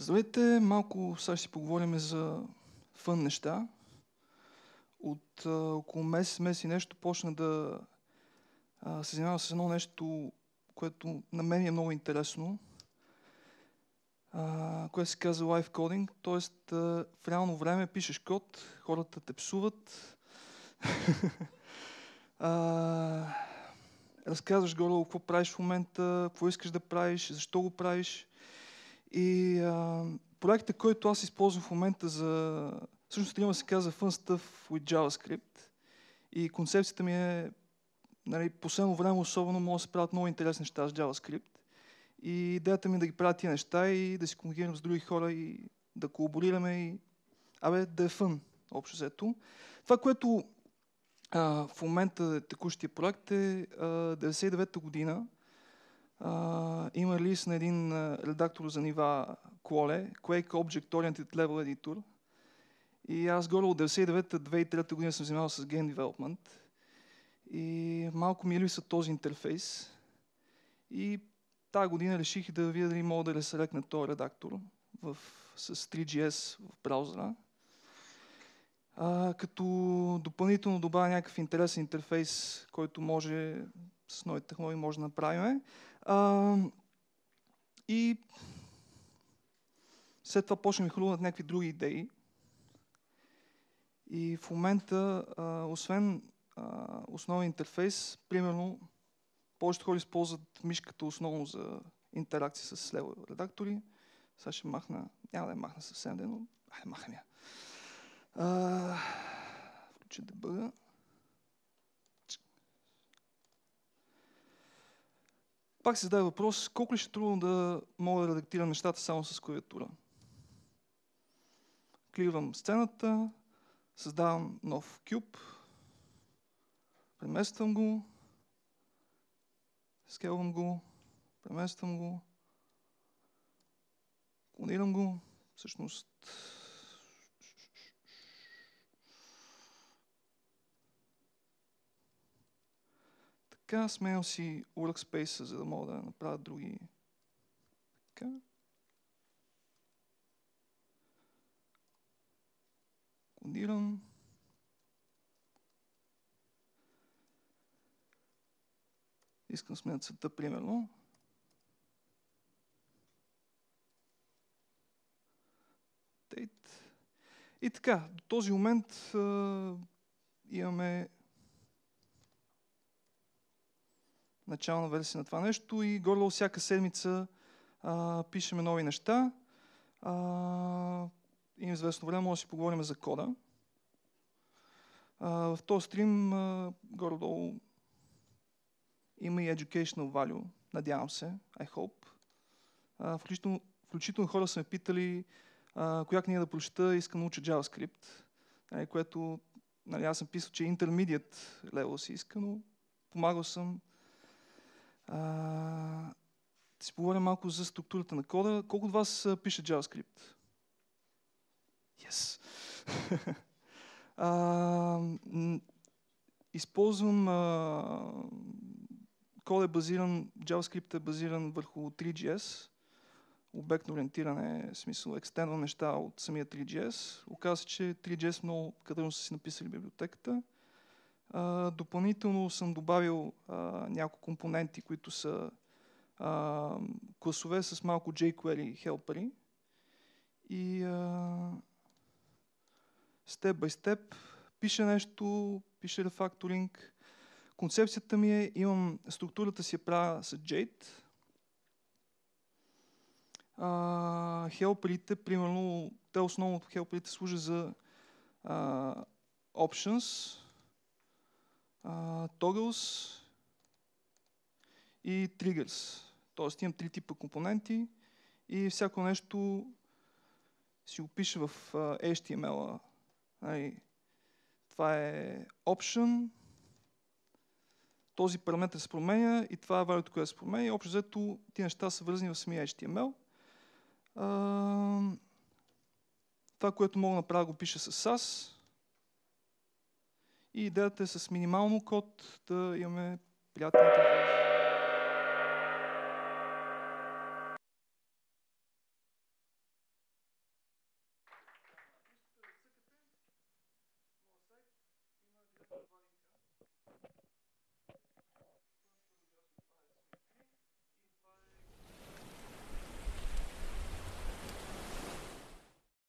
Здравейте, малко сега ще си поговорим за фън неща. От а, около месец, месец и нещо почна да а, се занимавам с едно нещо, което на мен е много интересно, а, което се казва live coding, т.е. в реално време пишеш код, хората те псуват, а, разказваш горе какво правиш в момента, какво искаш да правиш, защо го правиш – и а, проектът, който аз използвам в момента за... Всъщност трима се казва Fun Stuff with JavaScript. И концепцията ми е, нали, последно време особено мога да се правят много интересни неща с JavaScript. И идеята ми е да ги правя тия неща и да си комуникирам с други хора и да колаборираме и... Абе, да е фън, общо взето. Това, което а, в момента е текущия проект е 99-та година а, има релиз на един а, редактор за нива Quole, Quake Object Oriented Level Editor. И аз горе от 99-2003 година съм занимавал с Game Development. И малко ми е този интерфейс. И тази година реших да видя дали мога да на този редактор в, с 3GS в браузъра а, като допълнително добавя някакъв интересен интерфейс, който може с новите технологии може да направим. А, и след това почнем ми хрумват някакви други идеи. И в момента, а, освен а, основен интерфейс, примерно, повечето хора използват мишката основно за интеракция с лево редактори. Сега ще махна, няма да я махна съвсем, е, но ай, махам я включа да бъда. Пак се задава въпрос, колко ли ще е трудно да мога да редактирам нещата само с клавиатура? Кливам сцената, създавам нов кюб, премествам го, скелвам го, премествам го, клонирам го, всъщност Така, сменям си workspace за да мога да направя други. Така. Кодирам. Искам сменя цвета, примерно. Тейт. И така, до този момент а, имаме начална версия на това нещо и горе всяка седмица а, пишеме нови неща. А, им известно време може да си поговорим за кода. А, в този стрим а, горе-долу има и educational value, надявам се, I hope. А, включително, включително хора са ме питали а, коя книга да прочета, искам да уча JavaScript, а, нали, което нали, аз съм писал, че intermediate е level си иска, но помагал съм да си поговорим малко за структурата на кода. Колко от вас пише JavaScript? Yes! а, използвам а, код е базиран, JavaScript е базиран върху 3GS, обектно ориентиране, в смисъл екстендва неща от самия 3GS. Оказва се, че 3GS много кадърно са си написали библиотеката допълнително съм добавил няколко компоненти, които са класове с малко jQuery хелпери и степ by степ пише нещо, пише рефакторинг. Концепцията ми е, имам структурата си я правя с Jade. хелперите, примерно, те основно хелперите служат за options, toggles и triggers. Тоест имам три типа компоненти и всяко нещо си опиша в HTML-а. Нали, това е option, този параметр се променя и това е валюто, което се променя. И общо взето тези неща са вързани в самия HTML. това, което мога да направя, го пиша с SAS. И идеята е с минимално код да имаме приятен